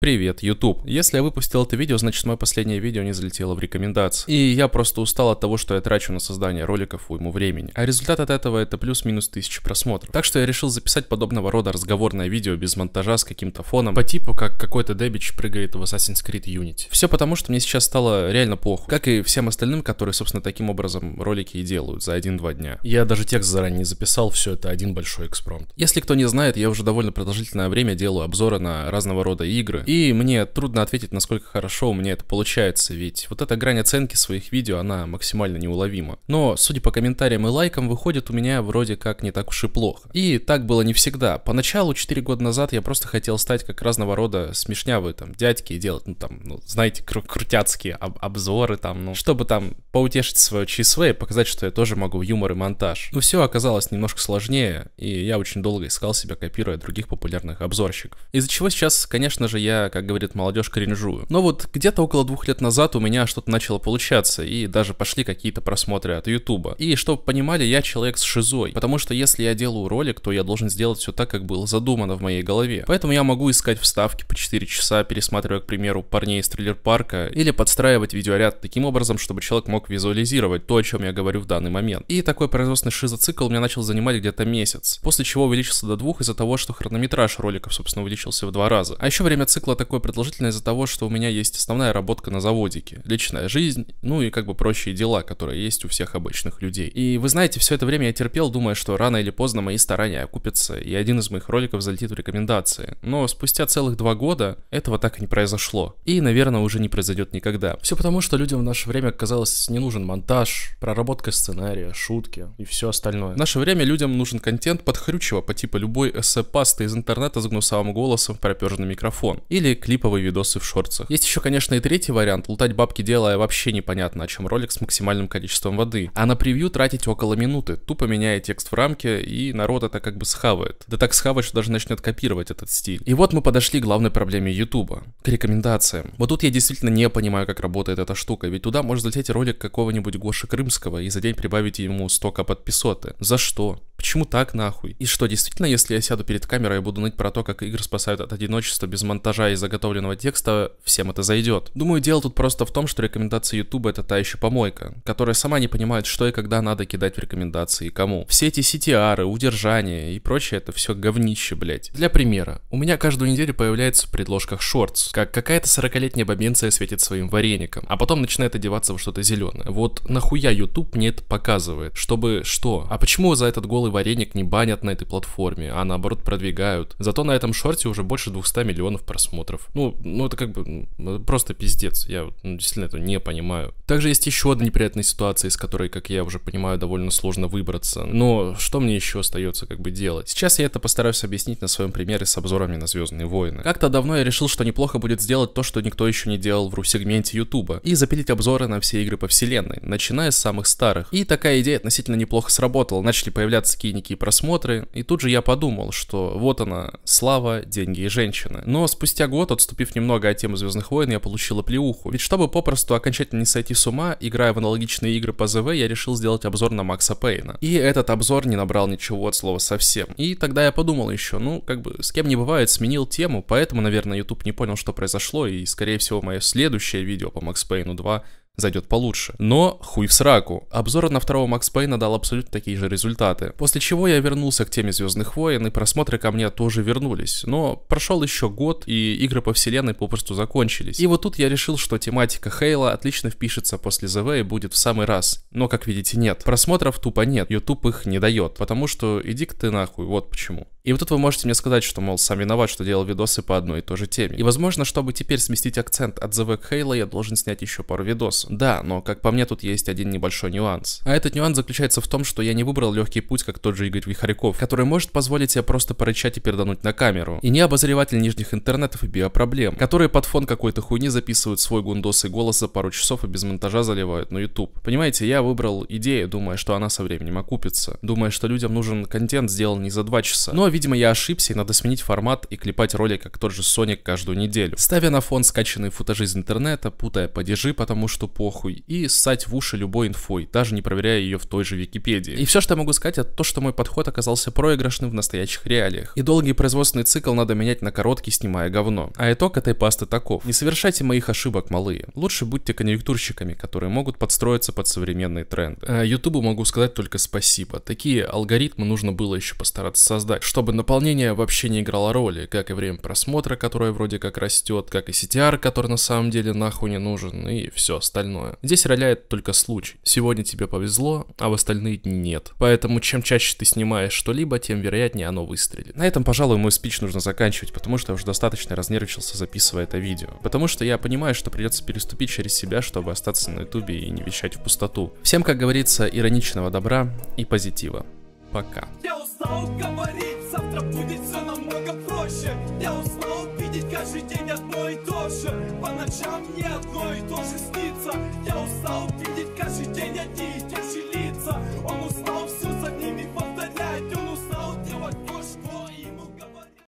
Привет, YouTube. Если я выпустил это видео, значит мое последнее видео не залетело в рекомендации. И я просто устал от того, что я трачу на создание роликов уйму времени. А результат от этого это плюс-минус тысячи просмотров. Так что я решил записать подобного рода разговорное видео без монтажа с каким-то фоном, по типу как какой-то дебич прыгает в Assassin's Creed Unity. Все потому, что мне сейчас стало реально плохо, Как и всем остальным, которые, собственно, таким образом ролики и делают за один-два дня. Я даже текст заранее записал, все это один большой экспромт. Если кто не знает, я уже довольно продолжительное время делаю обзоры на разного рода игры, и мне трудно ответить, насколько хорошо у меня это получается, ведь вот эта грань оценки своих видео, она максимально неуловима. Но, судя по комментариям и лайкам, выходит у меня вроде как не так уж и плохо. И так было не всегда. Поначалу, 4 года назад, я просто хотел стать как разного рода смешнявые там дядьки и делать, ну там, ну, знаете, кру крутяцкие об обзоры там, ну, чтобы там поутешить свое чисве и показать, что я тоже могу юмор и монтаж. Но все оказалось немножко сложнее, и я очень долго искал себя, копируя других популярных обзорщиков. Из-за чего сейчас, конечно же, я как говорит молодежь, кринжую. Но вот где-то около двух лет назад у меня что-то начало получаться, и даже пошли какие-то просмотры от Ютуба. И чтобы понимали, я человек с шизой, потому что если я делаю ролик, то я должен сделать все так, как было задумано в моей голове. Поэтому я могу искать вставки по 4 часа, пересматривая, к примеру, парней из триллер-парка, или подстраивать видеоряд таким образом, чтобы человек мог визуализировать то, о чем я говорю в данный момент. И такой производственный шизоцикл меня начал занимать где-то месяц, после чего увеличился до двух из-за того, что хронометраж роликов, собственно, увеличился в два раза. А еще время цикла возникло такое продолжительное из-за того, что у меня есть основная работка на заводике, личная жизнь, ну и как бы прочие дела, которые есть у всех обычных людей. И вы знаете, все это время я терпел, думая, что рано или поздно мои старания окупятся, и один из моих роликов залетит в рекомендации. Но спустя целых два года этого так и не произошло. И, наверное, уже не произойдет никогда. Все потому, что людям в наше время казалось не нужен монтаж, проработка сценария, шутки и все остальное. В наше время людям нужен контент подхрючего по типу любой эссе-пасты из интернета с гнусавым голосом в проперженный микрофон. И или клиповые видосы в шорцах. Есть еще, конечно, и третий вариант, лутать бабки делая вообще непонятно, о чем ролик с максимальным количеством воды, а на превью тратить около минуты, тупо меняя текст в рамке, и народ это как бы схавает. Да так схавает, что даже начнет копировать этот стиль. И вот мы подошли к главной проблеме ютуба, к рекомендациям. Вот тут я действительно не понимаю, как работает эта штука, ведь туда может залететь ролик какого-нибудь Гоши Крымского и за день прибавить ему столько подписоты. За что? Почему так нахуй? И что, действительно, если я сяду перед камерой и буду ныть про то, как игры спасают от одиночества без монтажа монтажа и заготовленного текста всем это зайдет. Думаю, дело тут просто в том, что рекомендации YouTube это та еще помойка, которая сама не понимает, что и когда надо кидать в рекомендации и кому. Все эти CTR, удержание и прочее это все говнище, блять. Для примера, у меня каждую неделю появляется в предложках шортс, как какая-то 40-летняя бабенция светит своим вареником, а потом начинает одеваться во что-то зеленое. Вот нахуя YouTube мне это показывает? Чтобы что? А почему за этот голый вареник не банят на этой платформе, а наоборот продвигают? Зато на этом шорте уже больше 200 миллионов просмотров просмотров. Ну, ну это как бы ну, просто пиздец. Я ну, действительно это не понимаю. Также есть еще одна неприятная ситуация, из которой, как я уже понимаю, довольно сложно выбраться. Но что мне еще остается как бы делать? Сейчас я это постараюсь объяснить на своем примере с обзорами на Звездные войны. Как-то давно я решил, что неплохо будет сделать то, что никто еще не делал в ру-сегменте Ютуба, и запилить обзоры на все игры по вселенной, начиная с самых старых. И такая идея относительно неплохо сработала. Начали появляться какие-никакие просмотры, и тут же я подумал, что вот она, слава, деньги и женщины. Но спустя год, отступив немного от темы Звездных войн, я получила плеуху. Ведь чтобы попросту окончательно не сойти с ума, играя в аналогичные игры по ЗВ, я решил сделать обзор на Макса Пейна. И этот обзор не набрал ничего от слова совсем. И тогда я подумал еще, ну, как бы, с кем не бывает, сменил тему, поэтому, наверное, YouTube не понял, что произошло, и, скорее всего, мое следующее видео по Макс Пейну 2 зайдет получше. Но хуй в сраку. Обзор на второго Макс Пейна дал абсолютно такие же результаты. После чего я вернулся к теме Звездных войн, и просмотры ко мне тоже вернулись. Но прошел еще год, и игры по вселенной попросту закончились. И вот тут я решил, что тематика Хейла отлично впишется после ЗВ и будет в самый раз. Но, как видите, нет. Просмотров тупо нет, YouTube их не дает. Потому что иди-ка ты нахуй, вот почему. И вот тут вы можете мне сказать, что, мол, сам виноват, что делал видосы по одной и той же теме. И, возможно, чтобы теперь сместить акцент от The Wake Halo, я должен снять еще пару видосов. Да, но, как по мне, тут есть один небольшой нюанс. А этот нюанс заключается в том, что я не выбрал легкий путь, как тот же Игорь Вихаряков, который может позволить себе просто порычать и передануть на камеру. И не обозреватель нижних интернетов и биопроблем, которые под фон какой-то хуйни записывают свой гундос и голос за пару часов и без монтажа заливают на YouTube. Понимаете, я выбрал идею, думая, что она со временем окупится. Думая, что людям нужен контент, сделанный не за два часа. Но видимо, я ошибся и надо сменить формат и клепать ролик, как тот же Соник каждую неделю. Ставя на фон скачанные футажи из интернета, путая падежи, потому что похуй, и ссать в уши любой инфой, даже не проверяя ее в той же Википедии. И все, что я могу сказать, это то, что мой подход оказался проигрышным в настоящих реалиях. И долгий производственный цикл надо менять на короткий, снимая говно. А итог этой пасты таков. Не совершайте моих ошибок, малые. Лучше будьте конъюнктурщиками, которые могут подстроиться под современные тренды. А Ютубу могу сказать только спасибо. Такие алгоритмы нужно было еще постараться создать, что чтобы наполнение вообще не играло роли, как и время просмотра, которое вроде как растет, как и CTR, который на самом деле нахуй не нужен, и все остальное. Здесь роляет только случай. Сегодня тебе повезло, а в остальные дни нет. Поэтому чем чаще ты снимаешь что-либо, тем вероятнее оно выстрелит. На этом, пожалуй, мой спич нужно заканчивать, потому что я уже достаточно разнервничался, записывая это видео. Потому что я понимаю, что придется переступить через себя, чтобы остаться на ютубе и не вещать в пустоту. Всем, как говорится, ироничного добра и позитива. Пока. Я устал говорить завтра будет все намного проще Я устал видеть каждый день одно и то же По ночам мне одно и то же снится Я устал видеть каждый день один